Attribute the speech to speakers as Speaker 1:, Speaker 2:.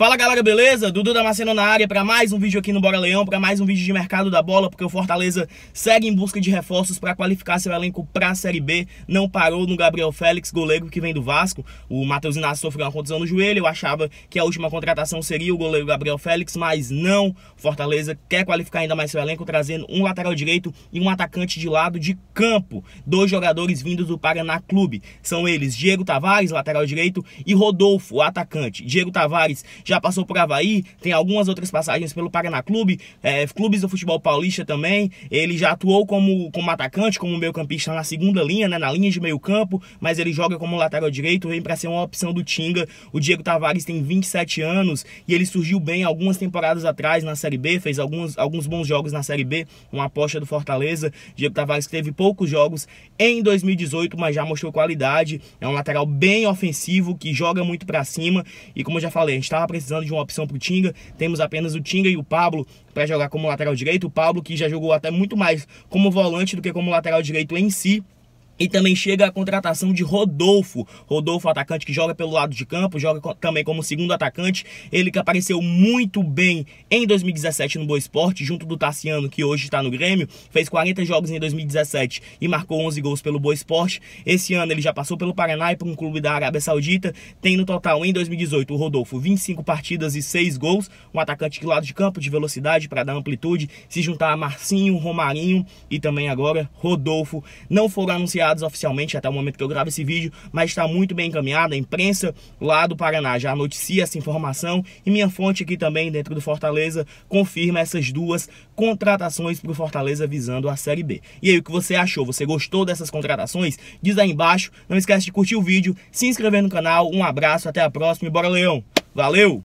Speaker 1: Fala galera, beleza? Dudu da Macena na área para mais um vídeo aqui no Bora Leão, para mais um vídeo de mercado da bola, porque o Fortaleza segue em busca de reforços para qualificar seu elenco para a Série B. Não parou no Gabriel Félix, goleiro que vem do Vasco. O Matheus Inácio sofreu uma contusão no joelho, eu achava que a última contratação seria o goleiro Gabriel Félix, mas não. O Fortaleza quer qualificar ainda mais seu elenco, trazendo um lateral direito e um atacante de lado de campo. Dois jogadores vindos do Paraná Clube. São eles Diego Tavares, lateral direito, e Rodolfo, o atacante. Diego Tavares já passou por Havaí, tem algumas outras passagens pelo Paraná Clube, é, clubes do futebol paulista também. Ele já atuou como, como atacante, como meio-campista na segunda linha, né, na linha de meio-campo, mas ele joga como lateral direito, vem para ser uma opção do Tinga. O Diego Tavares tem 27 anos e ele surgiu bem algumas temporadas atrás na Série B, fez alguns, alguns bons jogos na Série B, uma aposta do Fortaleza. Diego Tavares teve poucos jogos em 2018, mas já mostrou qualidade. É um lateral bem ofensivo que joga muito para cima e, como eu já falei, a gente estava precisando de uma opção para o Tinga. Temos apenas o Tinga e o Pablo para jogar como lateral direito. O Pablo que já jogou até muito mais como volante do que como lateral direito em si. E também chega a contratação de Rodolfo. Rodolfo, atacante que joga pelo lado de campo, joga também como segundo atacante. Ele que apareceu muito bem em 2017 no Boa Esporte, junto do Tassiano, que hoje está no Grêmio. Fez 40 jogos em 2017 e marcou 11 gols pelo Boa Esporte. Esse ano ele já passou pelo Paraná e por um clube da Arábia Saudita. Tem no total, em 2018, o Rodolfo 25 partidas e 6 gols. Um atacante de lado de campo, de velocidade, para dar amplitude. Se juntar a Marcinho, Romarinho e também agora Rodolfo. Não foram anunciados oficialmente até o momento que eu gravo esse vídeo, mas está muito bem encaminhada. A imprensa lá do Paraná já noticia essa informação e minha fonte aqui também dentro do Fortaleza confirma essas duas contratações para o Fortaleza visando a Série B. E aí, o que você achou? Você gostou dessas contratações? Diz aí embaixo. Não esquece de curtir o vídeo, se inscrever no canal. Um abraço, até a próxima e bora Leão! Valeu!